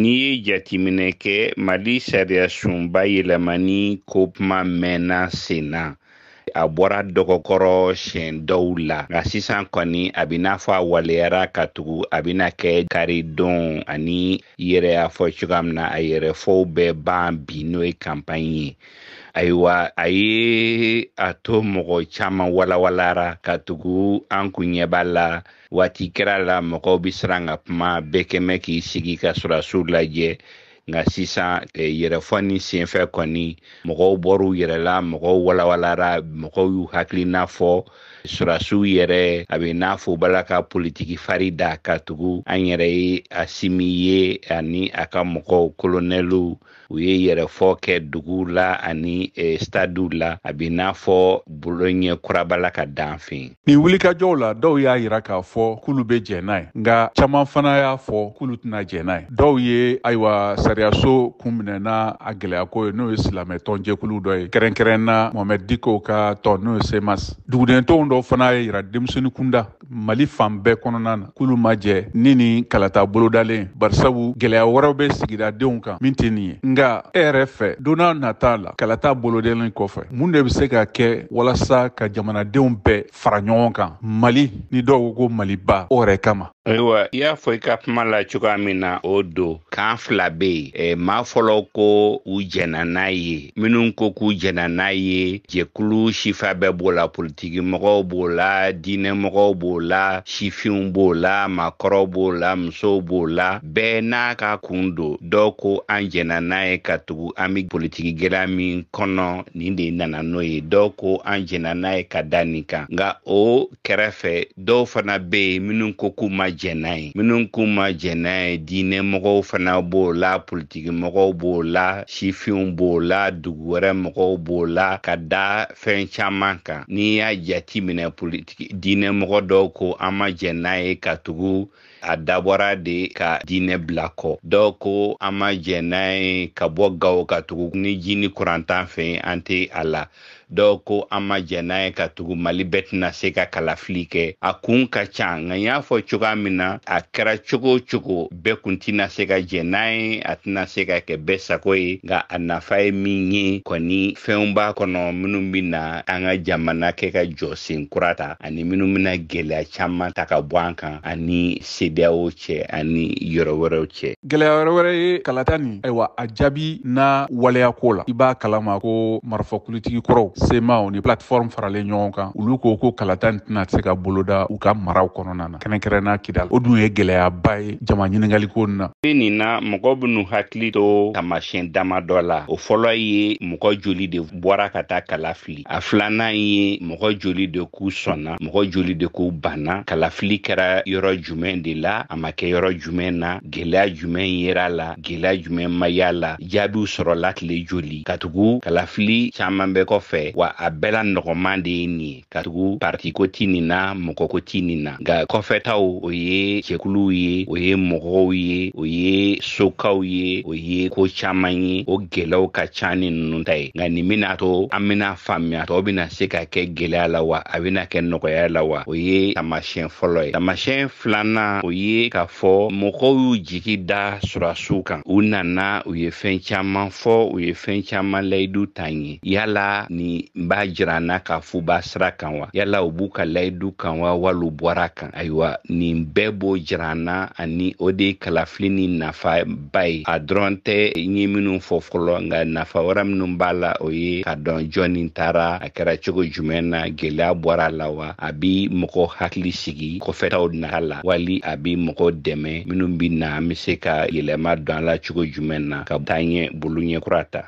N'i ye jateminɛ kɛ mali sariya sunba yɛlɛmani ko kuma mɛnna sen na a bɔra dɔgɔkɔrɔ siɲɛ dɔw la nka sisan kɔni a bɛ n'a fɔ a waleyara ka tugu a bena kɛ karidon ani yɛrɛ y'a fɔ cogoya min na a yɛrɛ fɔw bɛ ban bi n'o ye kanpɲi ye ayiwa a ye a to mɔgɔ caaman walawalara katugu tugu an kun ɲɛb'a la waati kɛra la mɔgɔw be siran ka kuma kɛmɛ k'i sigi ka sɔrɔ lajɛ nka sisan eh, yɛrɛfɔ ni senfɛ kɔni mɔgɔw bɔr'u yɛrɛ la mɔgɔw walawalara mɔgɔw y'u hakilina fɔ surasiw yɛrɛ a be n'a fɔ bala ka politiki fari da ka tugu an yɛrɛ ye asimi ye ani a ka mɔgɔw kolonɛliw u ye yɛrɛfɔ kɛ dugu la ani eh, stadiw la a be n'a fɔ boloɲɛ kurabala ka dan fɛ nin wulikajɔw la dɔw y'a yira k'a fɔ k'olu bɛ jɛn n'a ye nka caman fana y'a fɔ k'olu tɛna jɛn n'a ye dɔw ye ayiwa sariyaso kun minɛna a gwɛlɛyako ye n'o ye silamɛ tɔnjɛkulu dɔ ye kɛrɛnkɛrɛnna mohamɛd diko ka tɔn n'o ye semas dugudentonw dɔ fana ye yira denmisɛni kunda mali fan bɛɛ kɔnɔna na k'ulu majɛ ni ni kalata bolodalen barisabu gwɛlɛya wɛrɛw be sigidadenw kan min tɛ nin ye nga e yɛrɛ fɛ donna n'a nata la kalata bolodalen kɔfɛ mun de be se ka kɛ walasa ka jamanadenw bɛɛ fara ɲɔgɔn kan mali ni dɔw ko ko maliba o yɛrɛ kama Ayiwa i y'a fɔ i ka kuma la cogoya min na o don kan fila be yen ma fɔlɔ ko u jɛnna n'a ye minnu ko k'u jɛnna n'a ye jɛkulu sifa bɛɛ b'o la politikimɔgɔw b'o la diinɛmɔgɔw b'o la sifinw b'o la maakɔrɔw b'o la musow b'o la bɛɛ n'a ka kun don dɔ ko an jɛnna n'a ye ka tugu an be politigi min kɔnɔ nin de nana n'o ye dɔ ko an jɛnna n'a ye ka da nin kan nga o kɛrɛfɛ dɔw fana be yen minnu ko k'u ma jɛn ye minnu kun ma jɛnna ye diinɛmɔgɔw fana b'o la politikimɔgɔw b'o la sifinw b'o la dugu wɛrɛ mɔgɔw b'o la ka da fɛn caaman kan n'i y'a jati minɛ politiki diinɛmɔgɔ dɔw ko an ma jɛnna ye ka tugu a dabɔra de ka diinɛ bila kɔ dɔw ko an ma jɛn n'a ye ka bɔ gawo ka tugu ni jini kurantan fɛ an tɛ a la dɔw ko an ma jɛn n'a ye ka tugu mali bɛɛ tɛna se ka kalafili kɛ a kun ka ca nka n y'a fɔ cogoya min na a kɛra cogo o cogo bɛɛ kun tɛna se ka jɛn n'a ye a tɛna se ka kɛ bɛɛ sago ye nka a nafa ye min ye kɔni fɛnw b'a kɔnɔ minnu bɛ na an ka jamana kɛ ka jɔ sen kura ta ani minnu bɛna gɛlɛya caman ta ka bɔ an kan ani se saridaw cɛ ani yɔrɔ wɛrɛw cɛ gwɛlɛya wɛrɛ wɛrɛ ye kalata nin ayiwa a jaabi n'a waleyako la i b'a kalama ko marifakulutigi kɔrɔw semaw ni platform faralen ɲɔgɔn kan olu ko ko kalata nin tɛna se ka boloda u ka maraw kɔnɔna na kɛrɛnkɛrɛnna kidal o dun ye gwɛlɛyaba ye jama ɲiningaliko nin na ni nin na mɔgɔ ben'u hakili to tamasiyɛn dama dɔ la o fɔlɔ ye mɔgɔ joli de bɔra ka taa kala fili a filanan ye mɔgɔ joli de k'u sɔnna mɔgɔ joli de k'u banna kalafili kɛra yɔrɔ jumɛn de la a ma kɛ yɔrɔ jumɛn na gwɛlɛya jumɛn yera la gwɛlɛya jumɛn ma y'a la jaabiw sɔrɔla tile joli katugu kalafili caaman bɛ kɔfɛ wa a bɛɛ la nɔgɔman de ye nin ye katugu partiko ti nin na mɔgɔko ti nin na nka kɔfɛtaw o ye jɛkuluw ye o ye mɔgɔw ye o ye sokaw ye o ye ko caaman ye o gwɛlɛw ka ca ni nunu ta ye nga nin bena to an bena faamuya tɔɔ bena se ka kɛ gwɛlɛya la wa a bena kɛ nɔgɔya la wa o ye taamasiyɛn fɔlɔ ye filanan o ye k'a fɔ mɔgɔw y'u jigi da surasiw kan u nana u ye fɛn caaman fɔ u ye fɛn caaman layidu ta ye yala ni b'a jiranna k'a fɔ b'a sira kan wa yala u b'u ka layidu kan wa walu bɔra kan ayiwa nin bɛɛ b'o jiranna ani o de ye kalafili ni nafa ba ye a dɔrɔn tɛ ye minw fɔ fɔlɔ nka nafa wɛrɛ minw b'a la o ye ka dɔn jɔnni taara a kɛra cogo jumɛn na gwɛlɛya bɔra la wa a bi mɔgɔ hakili sigi kɔfɛtaw na la wali a bi mɔgɔ dɛmɛ minnu bi na an be se ka yɛlɛma don an la cogo jumɛn na ka taa ɲɛ bolo ɲɛkura ta